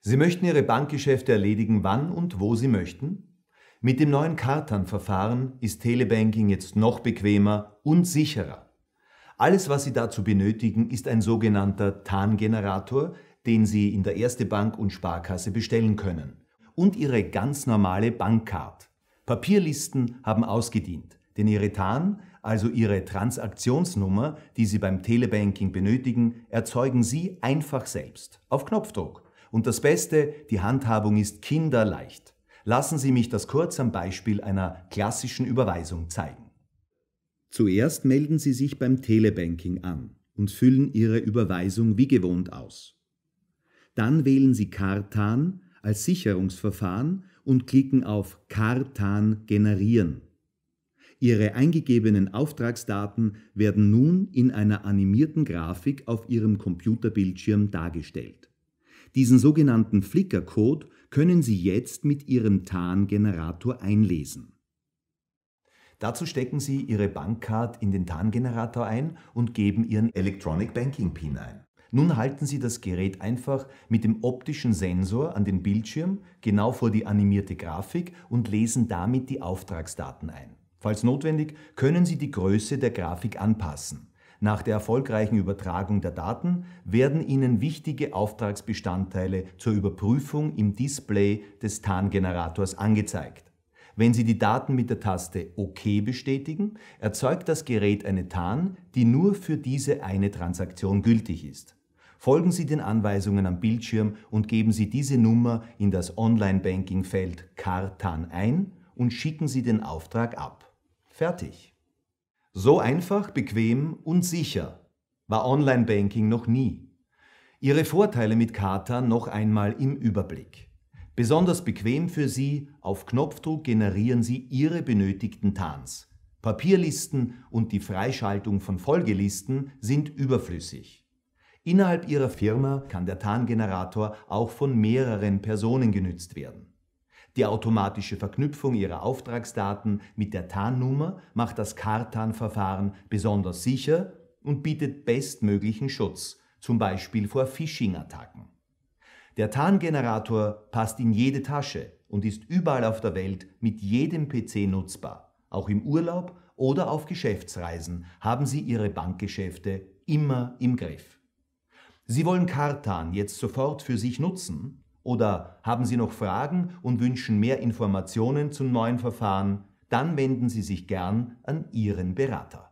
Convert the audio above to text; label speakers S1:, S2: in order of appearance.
S1: Sie möchten Ihre Bankgeschäfte erledigen, wann und wo Sie möchten? Mit dem neuen Kartan-Verfahren ist Telebanking jetzt noch bequemer und sicherer. Alles, was Sie dazu benötigen, ist ein sogenannter TAN-Generator, den Sie in der Erste Bank und Sparkasse bestellen können. Und Ihre ganz normale Bankcard. Papierlisten haben ausgedient, denn Ihre TAN, also Ihre Transaktionsnummer, die Sie beim Telebanking benötigen, erzeugen Sie einfach selbst, auf Knopfdruck und das Beste, die Handhabung ist kinderleicht. Lassen Sie mich das kurz am Beispiel einer klassischen Überweisung zeigen. Zuerst melden Sie sich beim Telebanking an und füllen Ihre Überweisung wie gewohnt aus. Dann wählen Sie Kartan als Sicherungsverfahren und klicken auf Kartan generieren. Ihre eingegebenen Auftragsdaten werden nun in einer animierten Grafik auf Ihrem Computerbildschirm dargestellt. Diesen sogenannten Flickr-Code können Sie jetzt mit Ihrem TAN-Generator einlesen. Dazu stecken Sie Ihre Bankcard in den TAN-Generator ein und geben Ihren Electronic Banking PIN ein. Nun halten Sie das Gerät einfach mit dem optischen Sensor an den Bildschirm genau vor die animierte Grafik und lesen damit die Auftragsdaten ein. Falls notwendig, können Sie die Größe der Grafik anpassen. Nach der erfolgreichen Übertragung der Daten werden Ihnen wichtige Auftragsbestandteile zur Überprüfung im Display des TAN-Generators angezeigt. Wenn Sie die Daten mit der Taste OK bestätigen, erzeugt das Gerät eine Tarn, die nur für diese eine Transaktion gültig ist. Folgen Sie den Anweisungen am Bildschirm und geben Sie diese Nummer in das Online-Banking-Feld CAR-TAN ein und schicken Sie den Auftrag ab. Fertig. So einfach, bequem und sicher war Online-Banking noch nie. Ihre Vorteile mit Kata noch einmal im Überblick. Besonders bequem für Sie, auf Knopfdruck generieren Sie Ihre benötigten TANs. Papierlisten und die Freischaltung von Folgelisten sind überflüssig. Innerhalb Ihrer Firma kann der Tarngenerator auch von mehreren Personen genützt werden. Die automatische Verknüpfung ihrer Auftragsdaten mit der Tarnnummer macht das Kartan-Verfahren besonders sicher und bietet bestmöglichen Schutz, zum Beispiel vor Phishing-Attacken. Der Tarngenerator passt in jede Tasche und ist überall auf der Welt mit jedem PC nutzbar. Auch im Urlaub oder auf Geschäftsreisen haben Sie Ihre Bankgeschäfte immer im Griff. Sie wollen Kartan jetzt sofort für sich nutzen? Oder haben Sie noch Fragen und wünschen mehr Informationen zum neuen Verfahren? Dann wenden Sie sich gern an Ihren Berater.